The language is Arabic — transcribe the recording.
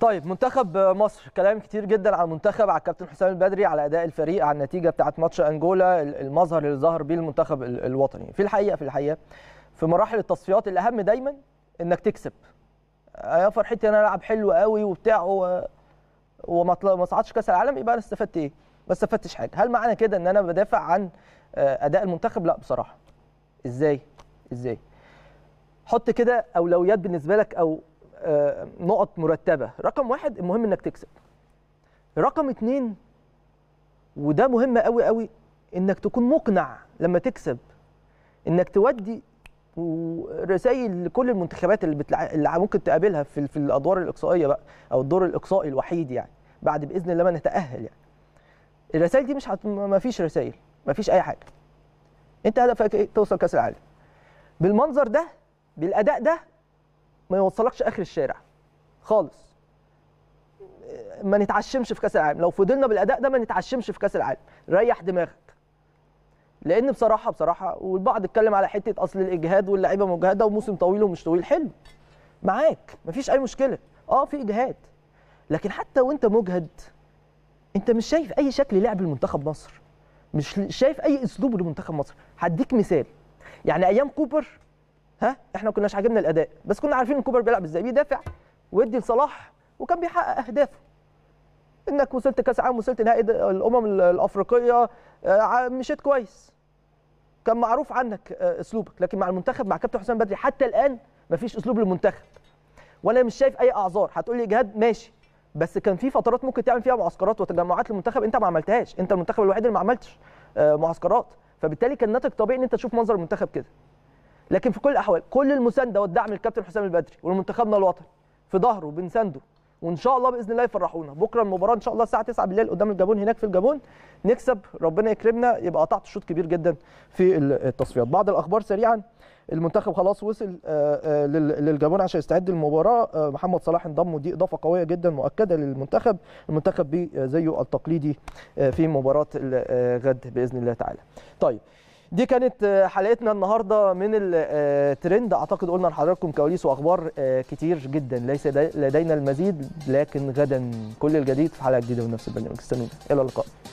طيب منتخب مصر كلام كتير جدا عن المنتخب على الكابتن حسام البدري على اداء الفريق على النتيجه بتاعه ماتش انجولا المظهر اللي ظهر بيه المنتخب الوطني في الحقيقه في الحقيقه في مراحل التصفيات الاهم دايما انك تكسب آه، يا فرحتي انا العب حلو قوي وبتاع وما صعدش كاس العالم يبقى انا استفدت ايه ما استفدتش حاجه هل معنى كده ان انا بدافع عن آه، اداء المنتخب لا بصراحه ازاي ازاي حط كده اولويات بالنسبه لك او آه، نقط مرتبه رقم واحد المهم انك تكسب رقم اتنين وده مهم قوي قوي انك تكون مقنع لما تكسب انك تودي رسائل لكل المنتخبات اللي, بتلع... اللي ممكن تقابلها في, في الادوار الاقصائيه بقى او الدور الاقصائي الوحيد يعني بعد باذن الله ما نتاهل يعني الرسائل دي مش هت... ما فيش رسائل ما فيش اي حاجه انت هدفك ايه توصل كاس العالم بالمنظر ده بالاداء ده ما يوصلكش اخر الشارع خالص ما نتعشمش في كاس العالم لو فضلنا بالاداء ده ما نتعشمش في كاس العالم ريح دماغك لان بصراحه بصراحه والبعض اتكلم على حته اصل الاجهاد واللعيبه مجهده وموسم طويل ومش طويل حلو معاك مفيش اي مشكله اه في اجهاد لكن حتى وانت مجهد انت مش شايف اي شكل لعب المنتخب مصر مش شايف اي اسلوب لمنتخب مصر هديك مثال يعني ايام كوبر ها احنا ما كناش عاجبنا الاداء بس كنا عارفين ان كوبر بيلعب ازاي بيدافع ويدي لصلاح وكان بيحقق اهدافه انك وصلت كاس عالم وصلت نهائي الامم الافريقيه آه، مشيت كويس كان معروف عنك آه، اسلوبك لكن مع المنتخب مع كابتن حسام بدري حتى الان مفيش اسلوب للمنتخب وانا مش شايف اي اعذار هتقول لي اجهاد ماشي بس كان في فترات ممكن تعمل فيها معسكرات وتجمعات للمنتخب انت ما عملتهاش انت المنتخب الوحيد اللي ما عملتش آه، معسكرات فبالتالي كان ناتج طبيعي ان انت تشوف منظر المنتخب كده لكن في كل الاحوال كل المسانده والدعم للكابتن حسام البدري ولمنتخبنا الوطني في ظهره بنسانده وان شاء الله باذن الله يفرحونا بكره المباراه ان شاء الله الساعه 9 بالليل قدام الجابون هناك في الجابون نكسب ربنا يكرمنا يبقى قطعت شوط كبير جدا في التصفيات بعض الاخبار سريعا المنتخب خلاص وصل آه، آه، للجابون عشان يستعد للمباراه آه، محمد صلاح انضم ودي اضافه قويه جدا مؤكده للمنتخب المنتخب زيه التقليدي في مباراه الغد باذن الله تعالى طيب دي كانت آه، حلقتنا النهارده من الترند آه، اعتقد قلنا لحضراتكم كواليس واخبار آه، كتير جدا ليس لدينا المزيد لكن غدا كل الجديد في حلقه جديده من نفس البرنامج استنونا الى اللقاء